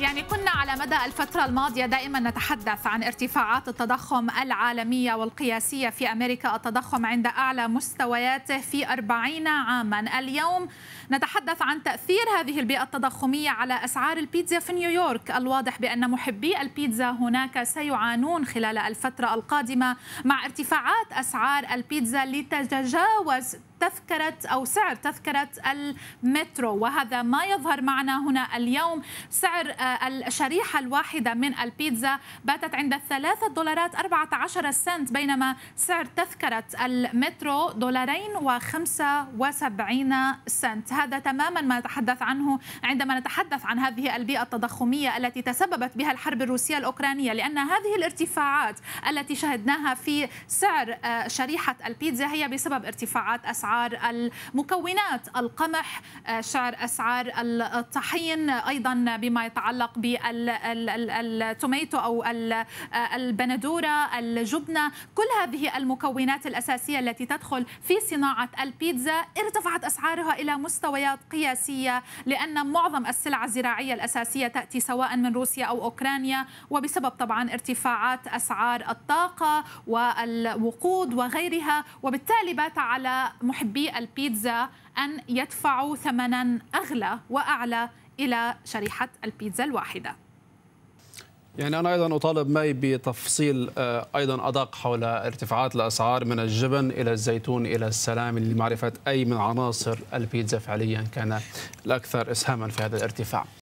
يعني كنا على مدى الفترة الماضية دائما نتحدث عن ارتفاعات التضخم العالمية والقياسية في أمريكا التضخم عند أعلى مستوياته في أربعين عاما اليوم نتحدث عن تأثير هذه البيئة التضخمية على أسعار البيتزا في نيويورك الواضح بأن محبي البيتزا هناك سيعانون خلال الفترة القادمة مع ارتفاعات أسعار البيتزا لتتجاوز تذكرة أو سعر تذكرة المترو وهذا ما يظهر معنا هنا اليوم سعر آه، الشريحة الواحدة من البيتزا باتت عند 3 دولارات 14 سنت بينما سعر تذكرة المترو دولارين و75 سنت هذا تماما ما نتحدث عنه عندما نتحدث عن هذه البيئة التضخمية التي تسببت بها الحرب الروسية الأوكرانية لأن هذه الارتفاعات التي شهدناها في سعر آه، شريحة البيتزا هي بسبب ارتفاعات أسعار أسعار المكونات القمح آه، شعر أسعار الطحين أيضا بما يتعلق بالتوميتو أو آه، البندورة الجبنة كل هذه المكونات الأساسية التي تدخل في صناعة البيتزا ارتفعت أسعارها إلى مستويات قياسية لأن معظم السلع الزراعية الأساسية تأتي سواء من روسيا أو أوكرانيا وبسبب طبعا ارتفاعات أسعار الطاقة والوقود وغيرها وبالتالي بات على محبي البيتزا أن يدفعوا ثمنا أغلى وأعلى إلى شريحة البيتزا الواحدة يعني أنا أيضا أطالب ماي بتفصيل آه، أيضا أدق حول ارتفاعات الأسعار من الجبن إلى الزيتون إلى السلام لمعرفة أي من عناصر البيتزا فعليا كان الأكثر إسهاما في هذا الارتفاع